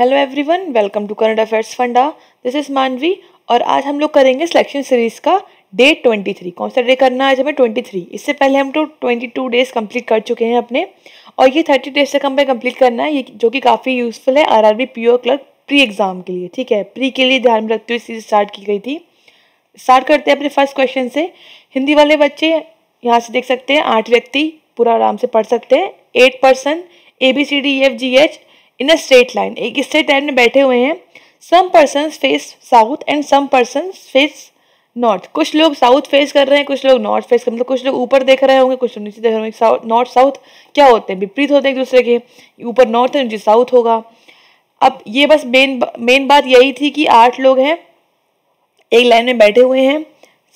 Hello everyone welcome to current affairs funda this is Manvi और आज हम लोग करेंगे सिलेक्शन सीरीज का डे ट्वेंटी थ्री कौन सा डे करना है आज हमें ट्वेंटी थ्री इससे पहले हम तो ट्वेंटी टू डेज कंप्लीट कर चुके हैं अपने और ये थर्टी डेज तक हमें कंप्लीट करना है ये जो कि काफ़ी यूजफुल है R R B P O clerk pre exam के लिए ठीक है प्री के लिए ध्यान में रखते हुए सीरीज स्टार्ट की गई थी स्टार्ट करते हैं अपने फर्स्ट क्वेश्चन से हिंदी वाले बच्चे यहाँ से देख सकते हैं आठ व्यक्ति पूरा आराम से पढ़ सकते हैं eight person A B C D F G H in a straight line एक स्ट्रेट लाइन में बैठे हुए हैं some person face south and some person face north कुछ लोग साउथ फेस कर रहे हैं कुछ लोग नॉर्थ फेस कर मतलब कुछ लोग ऊपर देख रहे होंगे कुछ लोग नीचे देख रहे होंगे नॉर्थ साउथ क्या होते हैं विपरीत होते हैं एक दूसरे के ऊपर नॉर्थ है नीचे साउथ होगा अब ये बस मेन मेन बात यही थी कि आठ लोग हैं एक लाइन में बैठे हुए हैं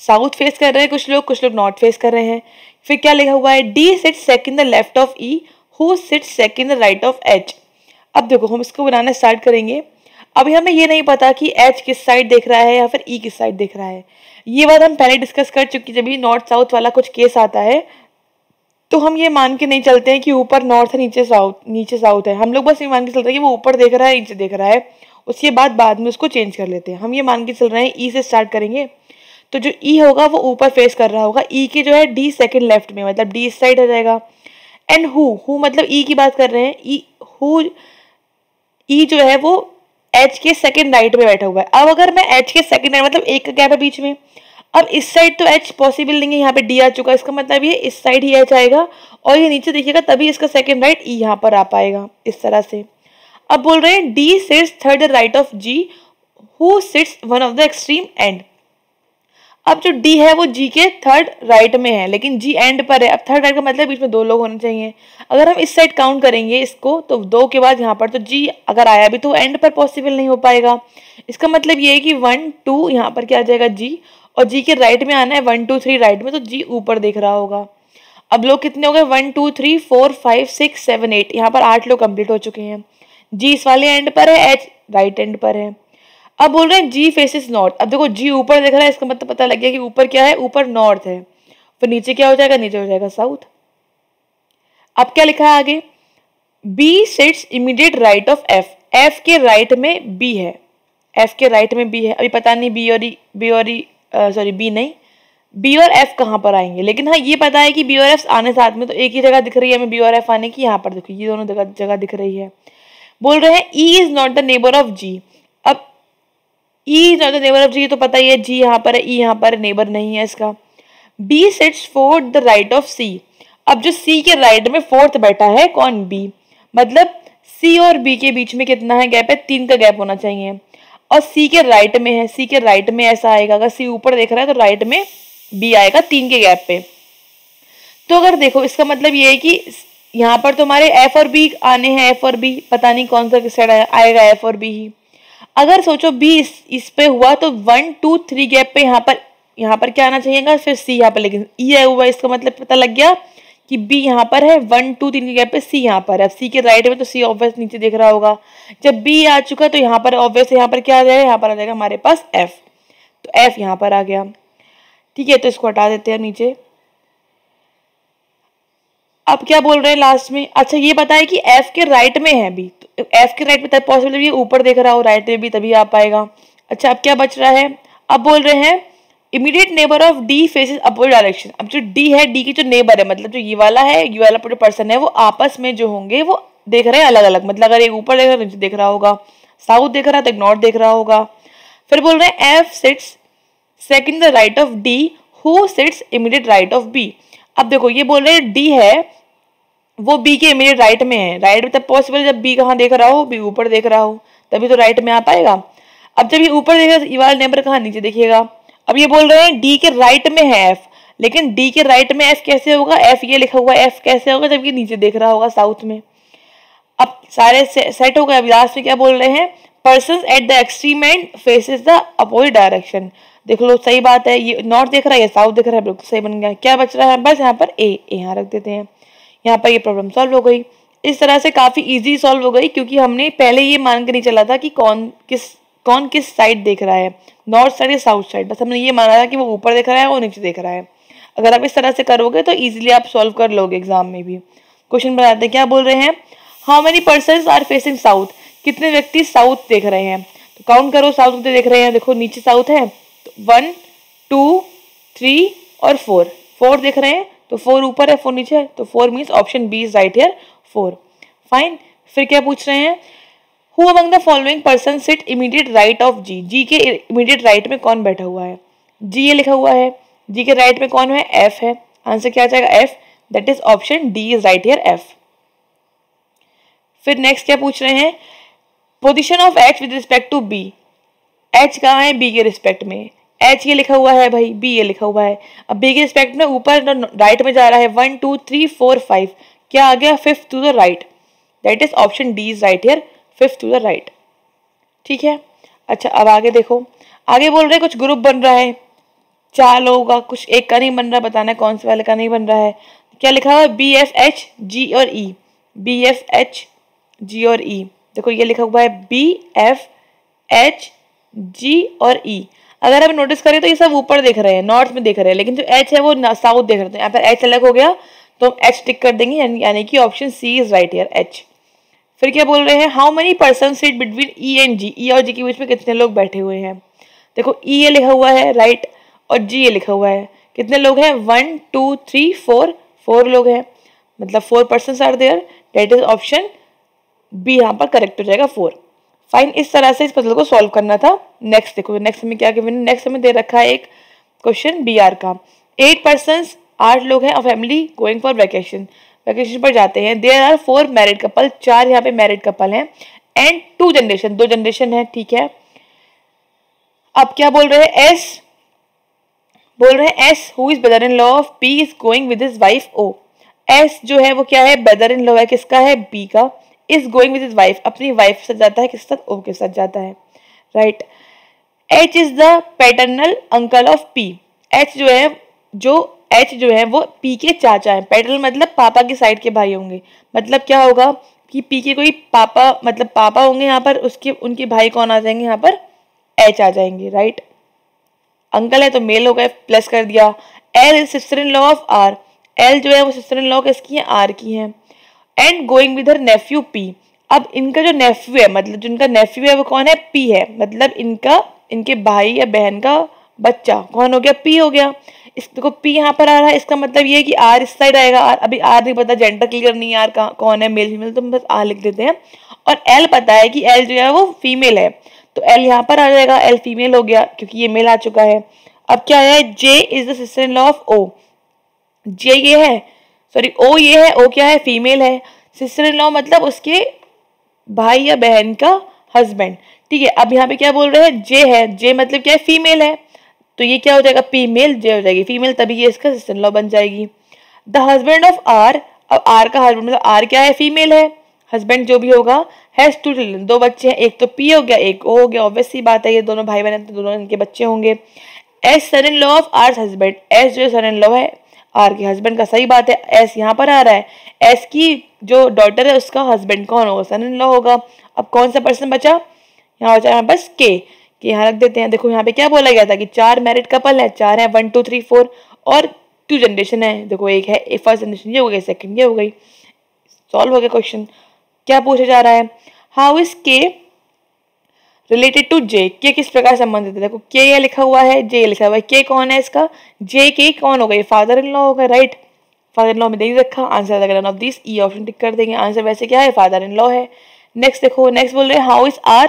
साउथ फेस कर रहे हैं कुछ लोग कुछ लोग नॉर्थ फेस कर रहे हैं फिर क्या लिखा हुआ है D sit second the left of E who sit second the right of H अब देखो हम इसको बनाना स्टार्ट करेंगे अभी हमें ये नहीं पता कि एच किस साइड देख रहा है या फिर ई e किस साइड देख रहा है ये बात हम पहले डिस्कस कर चुके जब भी नॉर्थ साउथ वाला कुछ केस आता है तो हम ये मान के नहीं चलते हैं कि ऊपर नॉर्थ है नीचे साउथ नीचे साउथ है हम लोग बस ये मान के चलते हैं कि वो ऊपर देख रहा है नीचे देख रहा है उसके बाद बाद में उसको चेंज कर लेते हैं हम ये मान के चल रहे हैं ई e से स्टार्ट करेंगे तो जो ई e होगा वो ऊपर फेस कर रहा होगा ई e के जो है डी सेकेंड लेफ्ट में मतलब डी इस साइड आ जाएगा एंड हु मतलब ई e की बात कर रहे हैं E e, who E e जो है वो एच के सेकेंड राइट में बैठा हुआ है अब अगर मैं एच के सेकेंड राइट मतलब एक का गैप है बीच में अब इस साइड तो एच पॉसिबल नहीं है यहाँ पे डी आ चुका है इसका मतलब ये इस साइड ही एच आएगा और ये नीचे देखिएगा तभी इसका सेकेंड राइट ई यहाँ पर आ पाएगा इस तरह से अब बोल रहे हैं D sits third right of G who sits one of the extreme end अब जो डी है वो जी के थर्ड राइट में है लेकिन जी एंड पर है अब थर्ड राइट का मतलब बीच में दो लोग होने चाहिए अगर हम इस साइड काउंट करेंगे इसको तो दो के बाद यहाँ पर तो जी अगर आया भी तो एंड पर पॉसिबल नहीं हो पाएगा इसका मतलब ये है कि वन टू यहाँ पर क्या आ जाएगा जी और जी के राइट में आना है वन टू थ्री राइट में तो जी ऊपर देख रहा होगा अब लोग कितने हो गए one two three four five six seven eight यहाँ पर आठ लोग कंप्लीट हो चुके हैं जी इस वाले एंड पर है एच राइट एंड पर है अब बोल रहे हैं जी फेसिस नॉर्थ अब देखो जी ऊपर देख रहा है इसका मतलब पता लग गया कि ऊपर क्या है ऊपर नॉर्थ है फिर नीचे क्या हो जाएगा नीचे हो जाएगा साउथ अब क्या लिखा है आगे B sits immediate right of F F के राइट में बी है एफ के राइट में बी है अभी पता नहीं बी और बी e, और सॉरी e, बी नहीं बी और एफ कहाँ पर आएंगे लेकिन हाँ ये पता है कि बी और एफ आने साथ में तो एक ही जगह दिख रही है हमें बी और एफ आने की यहाँ पर देखो ये दोनों जगह दिख रही है बोल रहे हैं E is not the neighbour of G अब E is neighbour of G तो पता ही है जी यहाँ पर है ई e यहाँ पर नेबर नहीं है इसका B sets for the right of C अब जो सी के राइट में फोर्थ बैठा है कौन बी मतलब सी और बी के बीच में कितना है गैप है तीन का गैप होना चाहिए और सी के राइट में है सी के राइट में ऐसा आएगा अगर सी ऊपर देख रहा है तो राइट में बी आएगा तीन के गैप पे तो अगर देखो इसका मतलब ये है कि यहाँ पर तुम्हारे तो एफ और बी आने हैं एफ और बी पता नहीं कौन सा किस साइड आएगा एफ और बी ही अगर सोचो बी इस, इस पे हुआ तो वन टू थ्री गैप पे यहाँ पर यहाँ पर क्या आना चाहिएगा फिर सी यहाँ पर लेकिन ई आया हुआ इसका मतलब पता लग गया कि बी यहाँ पर है वन टू तीन के गैप पे सी यहाँ पर है अब सी के राइट में तो सी ऑब्वियस नीचे देख रहा होगा जब बी आ चुका तो यहाँ पर ऑब्वियस यहाँ पर क्या आ जाएगा यहाँ पर आ जाएगा हमारे पास एफ तो एफ यहाँ पर आ गया ठीक है तो इसको हटा देते हैं नीचे अब क्या बोल रहे हैं लास्ट में अच्छा ये बताया कि एफ के राइट में है अभी तो एफ के राइट में तब पॉसिबल ये ऊपर देख रहा हो राइट में भी तभी आ पाएगा अच्छा अब क्या बच रहा है अब बोल रहे हैं immediate neighbour of D faces opposite direction अब जो डी है डी की जो नेबर है मतलब जो ये वाला है ये वाला जो पर्सन है वो आपस में जो होंगे वो देख रहे हैं अलग अलग मतलब अगर एक ऊपर देख रहा है नीचे देख रहा होगा साउथ देख रहा है तो एक नॉर्थ देख रहा होगा फिर बोल रहे हैं F sits second the right of D who sits immediate right of B अब देखो ये बोल रहे डी है वो बी के इमीडिएट राइट में है राइट में तब पॉसिबल जब बी कहाँ देख रहा हो बी ऊपर देख रहा हो तभी तो राइट में आ पाएगा अब जब ये ऊपर देखेगा ये वाला नेबर कहाँ नीचे देखिएगा अब ये बोल रहे हैं डी के राइट में है एफ लेकिन डी के राइट में एफ कैसे होगा एफ ये लिखा हुआ एफ कैसे होगा जब ये नीचे देख रहा होगा साउथ में अब सारे से, सेट हो गए अब लास्ट में क्या बोल रहे हैं person at the extreme end faces the opposite direction देख लो सही बात है ये नॉर्थ देख रहा है ये साउथ देख रहा है बिल्कुल सही बन गया क्या बच रहा है बस यहाँ पर ए ए यहाँ रख देते हैं यहाँ पर ये प्रॉब्लम सॉल्व हो गई इस तरह से काफ़ी इजी सॉल्व हो गई क्योंकि हमने पहले ये मान कर नहीं चला था कि कौन किस कौन किस साइड देख रहा है नॉर्थ साइड या साउथ साइड बस हमने ये माना था कि वो ऊपर देख रहा है और नीचे देख रहा है अगर आप इस तरह से करोगे तो ईजिली आप सॉल्व कर लोगे एग्जाम में भी क्वेश्चन बताते हैं क्या बोल रहे हैं how many person are facing south कितने व्यक्ति साउथ देख रहे हैं तो काउंट करो साउथ कितने देख रहे हैं देखो नीचे साउथ है तो वन टू थ्री और फोर फोर देख रहे हैं तो फोर ऊपर है फोर नीचे है तो four means option B is right here four fine फिर क्या पूछ रहे हैं who among the following person sit immediate right of G G के इमीडिएट राइट में कौन बैठा हुआ है जी ये लिखा हुआ है जी के राइट में कौन है एफ है आंसर क्या आ जाएगा F that is option D is right here F फिर नेक्स्ट क्या पूछ रहे हैं position of H with respect to B H कहाँ है बी के रिस्पेक्ट में एच ये लिखा हुआ है भाई बी ये लिखा हुआ है अब बी के रिस्पेक्ट में ऊपर राइट में जा रहा है one two three four five क्या आ गया fifth to the right that is option D is right here fifth to the right ठीक है अच्छा अब आगे देखो आगे बोल रहे कुछ ग्रुप बन रहा है चार लोगों का कुछ एक का नहीं बन रहा बताना है कौन से वाले का नहीं बन रहा है क्या लिखा हुआ है बी एफ एच जी और E B F H G और ई e. देखो ये लिखा हुआ है बी एफ एच जी और ई e. अगर आप नोटिस करें तो ये सब ऊपर देख रहे हैं नॉर्थ में देख रहे हैं लेकिन जो एच है वो साउथ देख रहे हैं तो यहाँ पर एच अलग हो गया तो हम एच टिक कर देंगे यानी कि option C is right here H फिर क्या बोल रहे हैं how many person seat between E and G E और जी के बीच में कितने लोग बैठे हुए हैं देखो ई e ए लिखा हुआ है राइट और जी ए लिखा हुआ है कितने लोग हैं one two three four four लोग हैं मतलब four person are there that is option B यहाँ पर करेक्ट हो जाएगा फोर फाइन इस तरह से इस पजल को सॉल्व करना था नेक्स्ट देखो नेक्स्ट हमें क्या गिवन नेक्स्ट हमें दे रखा है एक क्वेश्चन बी आर का एट पर्सन आठ लोग हैं और family going for vacation vacation पर जाते हैं there are four married couple चार यहाँ पे मैरिड कपल हैं एंड टू जनरेशन दो जनरेशन है ठीक है अब क्या बोल रहे हैं एस बोल रहे हैं S who is brother in law of P is going with his wife O S जो है वो क्या है ब्रदर इन लॉ है किसका है बी का is going with his wife अपनी वाइफ के साथ जाता है किस साथ ओ के साथ जाता है right H is the paternal uncle of P H जो है जो एच जो है वो पी के चाचा है पैटर्नल मतलब पापा के साइड के भाई होंगे मतलब क्या होगा कि पी के कोई पापा मतलब पापा होंगे यहाँ पर उसके उनके भाई कौन आ जाएंगे यहाँ पर एच आ जाएंगे राइट अंकल है तो मेल हो गए प्लस कर दिया L sister in law of R L जो है वो सिस्टर इन लॉ किसकी है आर की है and going with her nephew P अब इनका जो नेफ्यू है मतलब जिनका नेफ्यू है वो कौन है पी है मतलब इनका इनके भाई या बहन का बच्चा कौन हो गया पी हो गया इस देखो पी यहाँ पर आ रहा है इसका मतलब ये है कि आर इस साइड आएगा आर अभी आर नहीं पता जेंडर क्लियर नहीं आर कहाँ कौन है मेल फीमेल तो हम बस आर लिख देते हैं और एल पता है कि एल जो है वो फीमेल है तो एल यहाँ पर आ जाएगा एल फीमेल हो गया क्योंकि ये मेल आ चुका है अब क्या है J is the sister in law of O J ये है सॉरी ओ ये है ओ क्या है फीमेल है सिस्टर इन लॉ मतलब उसके भाई या बहन का हस्बैंड ठीक है अब यहाँ पे क्या बोल रहे हैं जे है जे मतलब क्या है फीमेल है तो ये क्या हो जाएगा फीमेल जे हो जाएगी फीमेल तभी ये इसका सिस्टर लॉ बन जाएगी द हस्बैंड ऑफ आर अब आर का हस्बैंड मतलब आर क्या है फीमेल है हस्बैंड जो भी होगा हैज टू चिल्ड्रन दो बच्चे हैं एक तो पी हो गया एक ओ हो गया ऑब्वियसली बात है ये दोनों भाई बहन तो दोनों इनके बच्चे होंगे S son in law of R husband S जो सन इन लॉ है आर के हस्बैंड का सही बात है एस यहाँ पर आ रहा है एस की जो डॉटर है उसका हस्बैंड कौन होगा सन इन लॉ होगा अब कौन सा पर्सन बचा यहाँ बचा यहाँ बस के कि यहाँ रख देते हैं देखो यहाँ पे क्या बोला गया था कि चार मैरिड कपल है चार है वन टू थ्री फोर और टू जनरेशन है देखो एक है एक फर्स्ट जनरेशन ये हो गई सेकेंड ये हो गई सॉल्व हो गया क्वेश्चन क्या पूछा जा रहा है how is K related to J K किस प्रकार संबंधित है देखो के ये लिखा हुआ है जे लिखा हुआ है के कौन है इसका जे के कौन होगा ये फादर इन लॉ होगा राइट फादर इन लॉ में दे रखा आंसर अगर of this E option tick कर देंगे आंसर वैसे क्या है फादर इन लॉ है नेक्स्ट देखो नेक्स्ट बोल रहे हैं how is R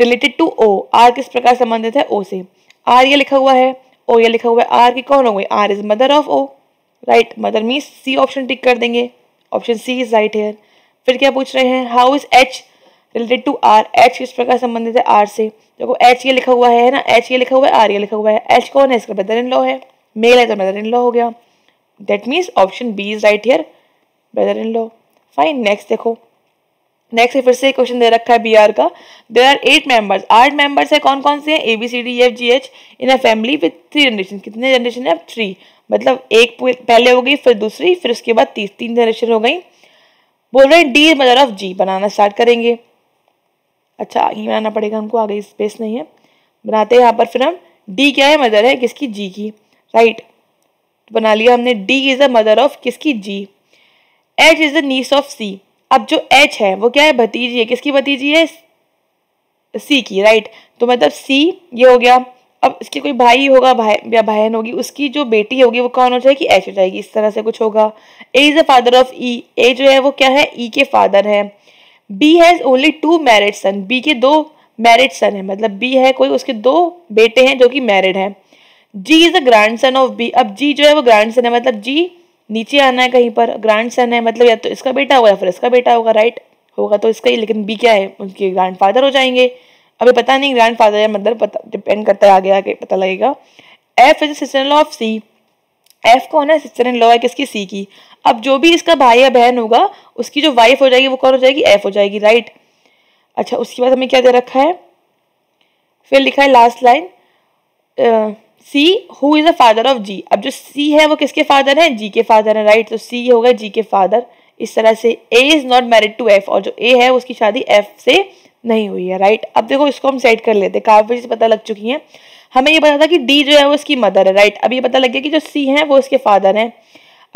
related to O R किस प्रकार संबंधित है ओ से आर ये लिखा हुआ है ओ ये लिखा हुआ है आर की कौन हो गई R is mother of O right mother means C option tick कर देंगे option C is right here फिर क्या पूछ रहे हैं how is H related to R H किस प्रकार संबंधित है आर से देखो एच ये लिखा हुआ है ना एच ये लिखा हुआ है आर ये लिखा हुआ है एच कौन है इसका ब्रदर इन लॉ है मेल है तो ब्रदर इन लॉ हो गया that means option B is right here brother in law fine next देखो नेक्स्ट फिर से क्वेश्चन दे रखा है बी आर का देर आर एट मेंबर्स आठ मेंबर्स है कौन कौन से हैं A B C D F G H in a family with three generation कितने जनरेशन है थ्री मतलब एक पहले हो गई फिर दूसरी फिर उसके बाद तीस तीन जनरेशन हो गई बोल रहे हैं डी मदर ऑफ जी बनाना स्टार्ट करेंगे अच्छा आगे बनाना पड़ेगा हमको आगे स्पेस नहीं है बनाते हैं यहाँ पर फिर हम डी क्या है मदर है किसकी जी की राइट तो बना लिया हमने D is the mother of किसकी G H is the niece of C अब जो एच है वो क्या है भतीजी है किसकी भतीजी है सी की राइट तो मतलब सी ये हो गया अब इसके कोई भाई होगा भाई या बहन होगी उसकी जो बेटी होगी वो कौन हो जाएगी एच हो जाएगी इस तरह से कुछ होगा A is the father of E A जो है वो क्या है ई e के फादर है B has only two married son B के दो मैरिड सन है मतलब बी है कोई उसके दो बेटे हैं जो कि मैरिड हैं G is a grandson of B अब जी जो है वो ग्रैंड सन है मतलब जी नीचे आना है कहीं पर ग्रैंड सन है मतलब या तो इसका बेटा होगा या फिर इसका बेटा होगा राइट होगा तो इसका ही लेकिन बी क्या है उनके ग्रैंड फादर हो जाएंगे अभी पता नहीं ग्रैंड फादर या मदर पता डिपेंड करता है आगे आगे पता लगेगा F is sister of C F कौन है सिस्टर इन लॉ है किसकी सी की अब जो भी इसका भाई या बहन होगा उसकी जो वाइफ हो जाएगी वो कौन हो जाएगी एफ हो जाएगी राइट अच्छा उसके बाद हमें क्या दे रखा है फिर लिखा है last line C who is the father of G अब जो सी है वो किसके फादर हैं जी के फादर हैं राइट तो सी हो होगा जी के फादर इस तरह से A is not married to F और जो ए है उसकी शादी एफ से नहीं हुई है राइट अब देखो इसको हम सेट कर लेते हैं काफ़ी चीज़ पता लग चुकी हैं हमें ये पता था कि डी जो है वो इसकी मदर है राइट अब ये पता लग गया कि जो सी हैं वो इसके फादर हैं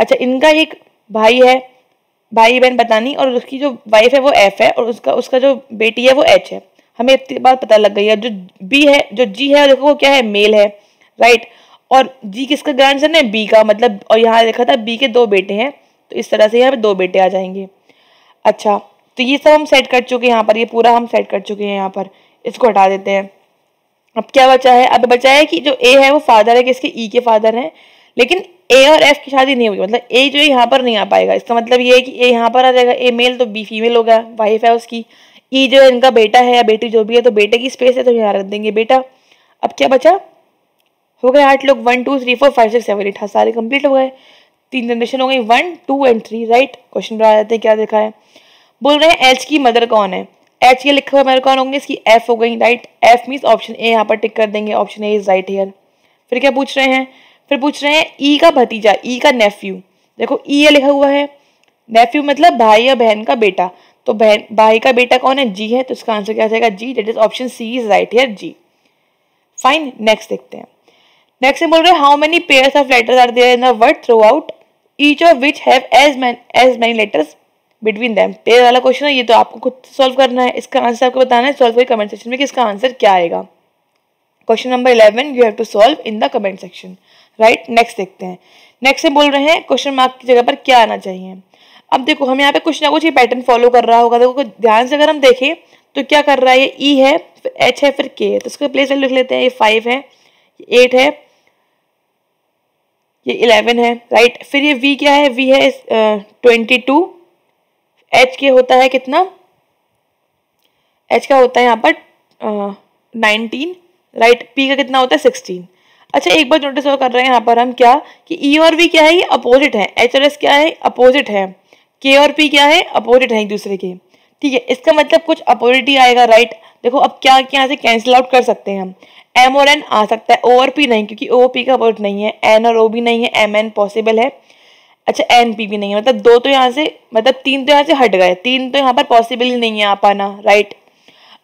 अच्छा इनका एक भाई है भाई बहन पता नहीं और उसकी जो वाइफ है वो एफ है और उसका उसका जो बेटी है वो एच है हमें इतनी बात पता लग गई है जो बी है जो जी है देखो वो क्या है मेल है राइट और जी किसका ग्रैंड सन है बी का मतलब और यहाँ देखा था बी के दो बेटे हैं तो इस तरह से यहाँ पे दो बेटे आ जाएंगे अच्छा तो ये सब हम सेट कर चुके हैं यहाँ पर ये पूरा हम सेट कर चुके हैं यहाँ पर इसको हटा देते हैं अब क्या बचा है अब बचा है कि जो ए है वो फादर है किसके ई e के फादर हैं लेकिन ए और एफ की शादी नहीं होगी मतलब ए जो है यहाँ पर नहीं आ पाएगा इसका मतलब ये है कि ए यहाँ पर आ जाएगा ए मेल तो बी फीमेल होगा वाइफ है उसकी ई e जो है इनका बेटा है या बेटी जो भी है तो बेटे की स्पेस है तो यहाँ रख देंगे बेटा अब क्या बचा हो गए आठ लोग one two three four five six seven eight हाँ सारे कंप्लीट हो गए तीन जनरेशन हो गई one two and three right question पर आ जाते हैं क्या देखा है बोल रहे हैं एच की मदर कौन है एच ये लिखा हुआ मेरे कौन होंगे इसकी एफ हो गई right F means option A यहाँ पर टिक कर देंगे option A is right here फिर क्या पूछ रहे हैं फिर पूछ रहे हैं ई e का भतीजा ई e का नेफ्यू देखो ई e ये लिखा हुआ है नेफ्यू मतलब भाई या बहन का बेटा तो बहन भाई का बेटा कौन है जी है तो इसका आंसर क्या जाएगा G that is option C is right here G fine next देखते हैं नेक्स्ट बोल रहे हैं how many pairs of letters are there in the word throughout each of which have as as many letters between them पे वाला question है ये तो आपको खुद सॉल्व करना है इसका आंसर आपको बताना है सॉल्व करिए कमेंट सेक्शन में कि इसका आंसर क्या आएगा question number eleven you have to solve in the comment section right next देखते हैं नेक्स्ट से बोल रहे हैं क्वेश्चन मार्क की जगह पर क्या आना चाहिए अब देखो हम यहाँ पे कुछ ना कुछ ये पैटर्न फॉलो कर रहा होगा देखो ध्यान से अगर हम देखें तो क्या कर रहा है ये ई e है फिर एच है फिर के है तो इसका प्लेस लिख लेते हैं ये फाइव है ये एट है ये इलेवन है राइट फिर ये वी क्या है वी है ट्वेंटी uh, टू एच के होता है कितना एच का होता है यहाँ पर नाइनटीन राइट पी का कितना होता है सिक्सटीन अच्छा एक बार नोटिस कर रहे हैं यहाँ पर हम क्या कि ई e और वी क्या है ये अपोजिट है एच और एस क्या है अपोजिट है के और पी क्या है अपोजिट है एक दूसरे के ठीक है इसका मतलब कुछ अपोजिट ही आएगा राइट देखो अब क्या यहाँ से कैंसिल आउट कर सकते हैं हम एम और एन आ सकता है ओ और पी नहीं क्योंकि ओ पी का अपोजिट नहीं है एन और ओ भी नहीं है एम एन पॉसिबल है अच्छा एन पी भी नहीं है मतलब दो तो यहाँ से मतलब तीन तो यहाँ से हट गए तीन तो यहाँ पर पॉसिबल ही नहीं है आ पाना राइट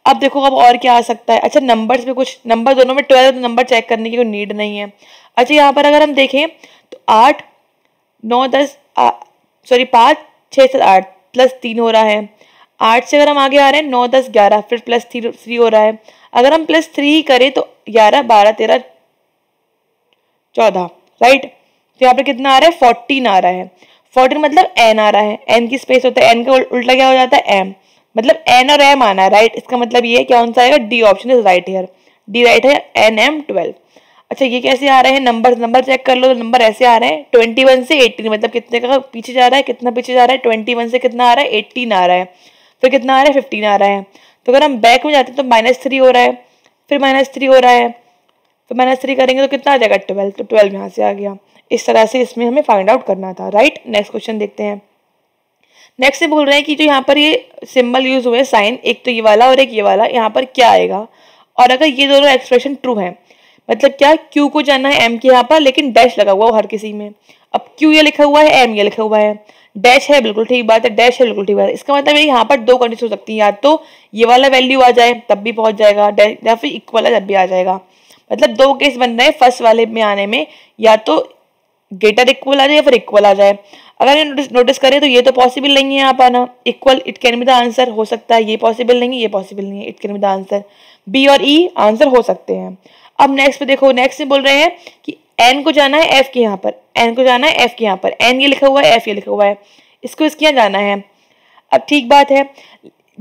अब देखो अब और क्या आ सकता है अच्छा नंबर्स में कुछ नंबर दोनों में ट्वेल्व नंबर चेक करने की कोई नीड नहीं है अच्छा यहाँ पर अगर हम देखें तो आठ नौ दस सॉरी पाँच छः सात आठ प्लस तीन हो रहा है आठ से अगर हम आगे आ रहे हैं नौ दस ग्यारह फिर प्लस थ्री थ्री हो रहा है अगर हम प्लस थ्री करें तो ग्यारह बारह तेरह चौदह राइट तो यहाँ पर कितना आ रहा है फोर्टीन आ रहा है फोर्टीन मतलब एन आ रहा है एन की स्पेस होता है एन का उल्टा क्या हो जाता है एम मतलब एन और एम आना है राइट इसका मतलब ये है कौन सा आएगा D option is right here D right है एन एम ट्वेल्व अच्छा ये कैसे आ रहे हैं नंबर नंबर चेक कर लो तो नंबर ऐसे आ रहे हैं ट्वेंटी वन से एट्टीन मतलब कितने का पीछे जा रहा है कितना पीछे जा रहा है ट्वेंटी वन से कितना आ रहा है एट्टीन आ रहा है फिर कितना आ रहा है फिफ्टीन आ रहा है तो अगर हम बैक में जाते हैं तो माइनस थ्री हो रहा है फिर माइनस थ्री हो रहा है तो माइनस थ्री करेंगे तो कितना आ जाएगा ट्वेल्व तो ट्वेल्व यहाँ से आ गया इस तरह से इसमें हमें फाइंड आउट करना था राइट नेक्स्ट क्वेश्चन देखते हैं नेक्स्ट से बोल रहे हैं कि जो यहाँ पर ये सिंबल यूज हुए साइन एक तो ये वाला और एक ये वाला यहाँ पर क्या आएगा और अगर ये दोनों एक्सप्रेशन ट्रू है मतलब क्या क्यू को जाना है एम के यहाँ पर लेकिन डैश लगा हुआ हो हर किसी में अब क्यू ये लिखा हुआ है एम ये लिखा हुआ है डैश है बिल्कुल ठीक बात है डैश है बिल्कुल ठीक बात है इसका मतलब यहाँ पर दो कंडीशन हो सकती है या तो ये वाला वैल्यू आ जाए तब भी पहुंच जाएगा या फिर इक्वल है तब भी आ जाएगा मतलब दो केस बन रहे हैं फर्स्ट वाले में आने में या तो ग्रेटर इक्वल आ जाए या फिर इक्वल आ जाए अगर ये नोटिस करें तो ये तो पॉसिबल नहीं है आप आना equal it can be the answer हो सकता है ये पॉसिबल नहीं है ये पॉसिबल नहीं है it can be the answer B और ई e, आंसर हो सकते हैं अब नेक्स्ट पे देखो नेक्स्ट में बोल रहे हैं कि एन को जाना है एफ के यहाँ पर एन को जाना है एफ के यहाँ पर एन ये लिखा हुआ है एफ ये लिखा हुआ है इसको इसके यहाँ जाना है अब ठीक बात है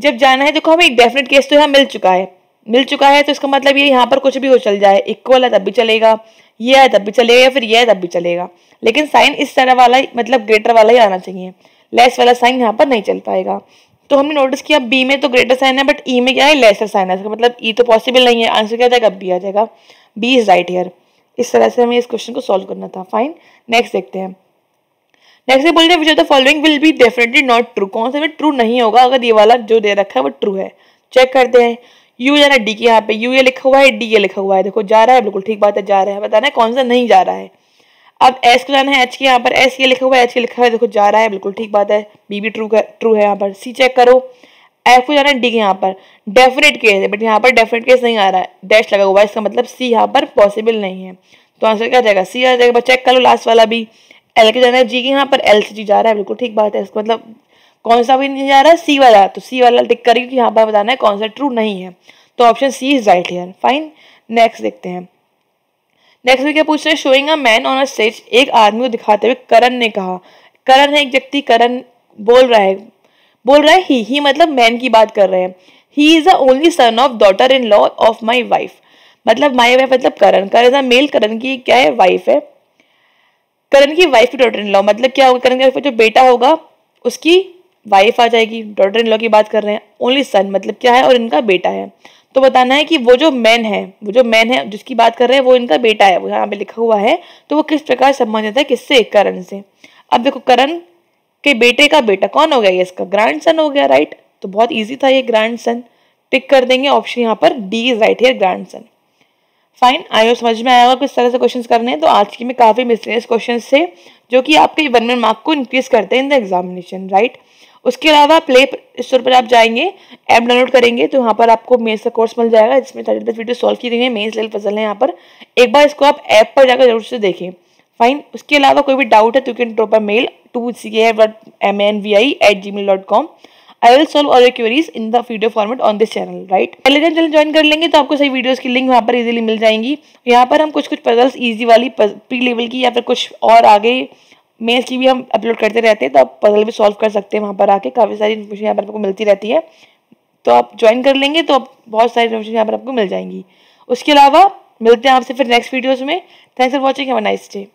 जब जाना है देखो हमें एक डेफिनेट केस तो यहाँ मिल चुका है मिल चुका है तो इसका मतलब ये यहाँ पर कुछ भी हो चल जाए इक्वल है तब भी चलेगा ये है तब भी चलेगा या फिर ये है तब भी चलेगा लेकिन साइन इस तरह वाला मतलब ग्रेटर वाला ही आना चाहिए लेस वाला साइन यहाँ पर नहीं चल पाएगा तो हमने नोटिस किया बी में तो ग्रेटर साइन है बट ई e में क्या है लेसर साइन है इसका मतलब ई e तो पॉसिबल नहीं है आंसर क्या जाएगा बी आ जाएगा बी इज राइट हेयर इस तरह से हमें इस क्वेश्चन को सॉल्व करना था फाइन नेक्स्ट देखते हैं नेक्स्ट बोल रहे हैं the following will be definitely not true कौन सा ट्रू नहीं होगा अगर ये वाला जो दे रखा है वो ट्रू है चेक करते हैं यू जाना डी के यहाँ पे यू ये लिखा हुआ है डी ये लिखा हुआ है देखो जा रहा है बिल्कुल ठीक बात है जा रहा है बताना है कौन सा नहीं जा रहा है अब एस को जाना है एच के यहाँ पर एस ये लिखा हुआ है एच ये लिखा हुआ है देखो जा रहा है बिल्कुल ठीक बात है बी भी ट्रू ट्रू है यहाँ पर सी चेक करो एफ को जाना है डी के यहाँ पर डेफिनेट केस है बट यहाँ पर डेफिनेट केस नहीं आ रहा है डैश लगा हुआ है इसका मतलब सी यहाँ पर पॉसिबल नहीं है तो आंसर क्या जाएगा सी आ जाएगा चेक कर लो लास्ट वाला भी एल के जाना है जी के यहाँ पर एल से जी जा रहा है बिल्कुल ठीक बात है इसका मतलब कौन सा भी नहीं जा रहा है सी वाला तो सी वाला टिक करिए कि यहाँ पर बताना है कौन सा ट्रू नहीं है तो option C is right here fine next देखते हैं नेक्स्ट भी क्या पूछ रहे showing a man on a stage एक आदमी को दिखाते हुए करण ने कहा करण है एक व्यक्ति करण बोल रहा है बोल रहा है ही ही मतलब मैन की बात कर रहे हैं he is a only son of daughter in law of my wife मतलब माई वाइफ मतलब करण करण इज अ मेल करण की क्या है वाइफ है करण की वाइफ की डॉटर इन लॉ मतलब क्या होगा करण की का जो बेटा होगा उसकी वाइफ आ जाएगी डॉटर इन लॉ की बात कर रहे हैं ओनली सन मतलब क्या है और इनका बेटा है तो बताना है कि वो जो मैन है वो जो मैन है जिसकी बात कर रहे हैं वो इनका बेटा है वो यहाँ पे लिखा हुआ है तो वो किस प्रकार संबंधित है किससे करण से अब देखो करण के बेटे का बेटा कौन हो गया ये इसका ग्रैंड सन हो गया राइट तो बहुत ईजी था ये ग्रैंड सन टिक कर देंगे ऑप्शन यहाँ पर D is right here grandson fine आयो समझ में आया होगा किस तरह से क्वेश्चन करने हैं तो आज की में काफ़ी मिसलेनियस क्वेश्चन थे जो कि आपके वन मार्क को इंक्रीज करते हैं इन द एग्जामिनेशन राइट उसके अलावा प्ले स्टोर पर आप जाएंगे ऐप डाउनलोड करेंगे तो यहाँ पर आपको मेन्स का कोर्स मिल जाएगा जिसमें थर्टी प्लस वीडियो सॉल्व की गई है मेन्स लेवल पजल है यहाँ पर एक बार इसको आप ऐप पर जाकर जरूर से देखें फाइन उसके अलावा कोई भी डाउट है तो can drop a mail to C A dot M N V I at gmail dot com I will solve all your queries in the video format on this channel right Telegram channel join कर लेंगे तो आपको सही videos की link वहाँ पर easily मिल जाएंगी यहाँ पर हम कुछ कुछ पजल्स ईजी वाली प्री लेवल की या फिर कुछ और आगे मेल्स की भी हम अपलोड करते रहते हैं तो आप पजल भी सॉल्व कर सकते हैं वहाँ पर आके काफ़ी सारी इन्फॉर्मेशन यहाँ पर आपको मिलती रहती है तो आप ज्वाइन कर लेंगे तो बहुत सारी इन्फॉर्मेशन यहाँ पर आपको मिल जाएंगी उसके अलावा मिलते हैं आपसे फिर नेक्स्ट वीडियोज़ में thanks for watching have nice day